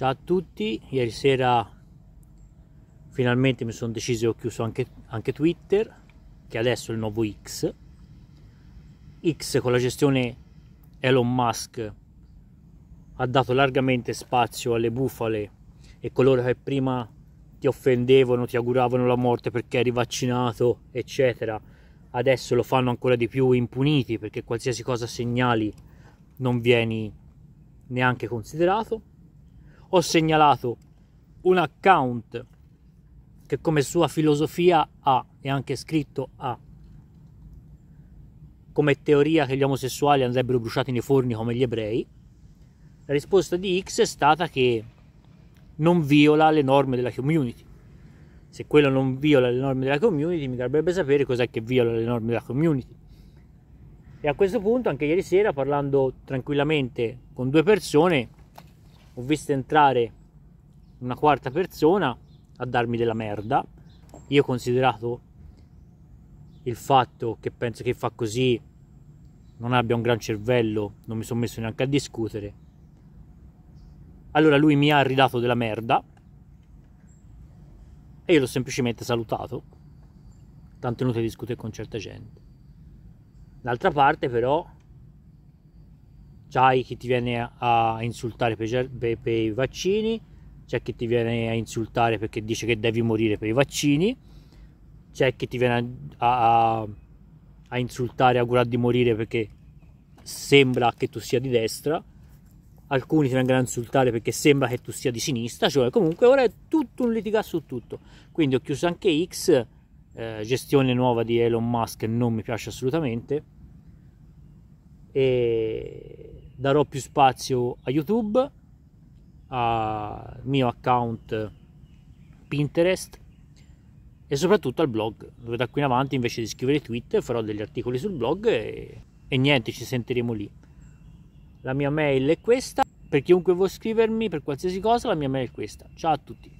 Ciao a tutti, ieri sera finalmente mi sono deciso e ho chiuso anche, anche, Twitter, che adesso è il nuovo X. X con la gestione Elon Musk ha dato largamente spazio alle bufale e coloro che prima ti offendevano, ti auguravano la morte perché eri vaccinato, eccetera, adesso lo fanno ancora di più impuniti perché qualsiasi cosa segnali non vieni neanche considerato ho segnalato un account che come sua filosofia ha e anche scritto ha come teoria che gli omosessuali andrebbero bruciati nei forni come gli ebrei, la risposta di X è stata che non viola le norme della community. Se quello non viola le norme della community, mi dovrebbe sapere cos'è che viola le norme della community. E a questo punto, anche ieri sera, parlando tranquillamente con due persone, ho visto entrare una quarta persona a darmi della merda. Io ho considerato il fatto che penso che fa così non abbia un gran cervello, non mi sono messo neanche a discutere. Allora lui mi ha ridato della merda e io l'ho semplicemente salutato. Tanto è inutile discutere con certa gente. D'altra parte però c'hai chi ti viene a insultare per, per, per i vaccini, c'è chi ti viene a insultare perché dice che devi morire per i vaccini, c'è chi ti viene a, a, a insultare, a augurare di morire perché sembra che tu sia di destra, alcuni ti vengono a insultare perché sembra che tu sia di sinistra, cioè comunque ora è tutto un litigare su tutto. Quindi ho chiuso anche X, eh, gestione nuova di Elon Musk non mi piace assolutamente. E darò più spazio a YouTube, al mio account Pinterest e soprattutto al blog, dove da qui in avanti invece di scrivere tweet farò degli articoli sul blog e, e niente, ci sentiremo lì. La mia mail è questa, per chiunque vuole scrivermi per qualsiasi cosa la mia mail è questa. Ciao a tutti.